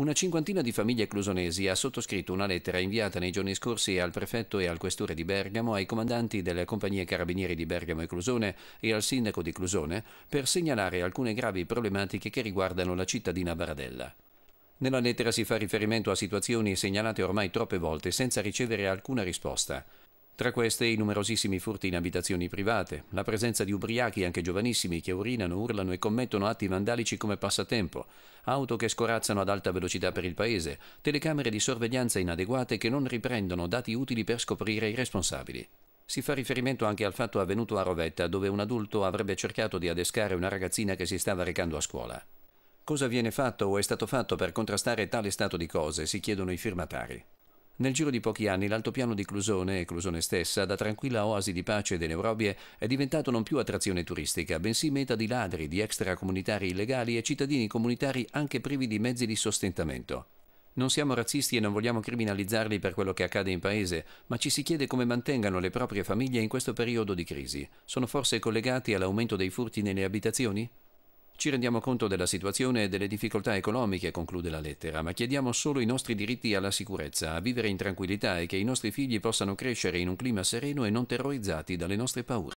Una cinquantina di famiglie clusonesi ha sottoscritto una lettera inviata nei giorni scorsi al prefetto e al questore di Bergamo, ai comandanti delle compagnie carabinieri di Bergamo e Clusone e al sindaco di Clusone per segnalare alcune gravi problematiche che riguardano la cittadina Baradella. Nella lettera si fa riferimento a situazioni segnalate ormai troppe volte senza ricevere alcuna risposta. Tra queste i numerosissimi furti in abitazioni private, la presenza di ubriachi anche giovanissimi che urinano, urlano e commettono atti vandalici come passatempo, auto che scorazzano ad alta velocità per il paese, telecamere di sorveglianza inadeguate che non riprendono dati utili per scoprire i responsabili. Si fa riferimento anche al fatto avvenuto a Rovetta, dove un adulto avrebbe cercato di adescare una ragazzina che si stava recando a scuola. Cosa viene fatto o è stato fatto per contrastare tale stato di cose, si chiedono i firmatari. Nel giro di pochi anni l'altopiano di Clusone e Clusone stessa, da tranquilla oasi di pace delle Eurobie, è diventato non più attrazione turistica, bensì meta di ladri, di extracomunitari illegali e cittadini comunitari anche privi di mezzi di sostentamento. Non siamo razzisti e non vogliamo criminalizzarli per quello che accade in paese, ma ci si chiede come mantengano le proprie famiglie in questo periodo di crisi. Sono forse collegati all'aumento dei furti nelle abitazioni? Ci rendiamo conto della situazione e delle difficoltà economiche, conclude la lettera, ma chiediamo solo i nostri diritti alla sicurezza, a vivere in tranquillità e che i nostri figli possano crescere in un clima sereno e non terrorizzati dalle nostre paure.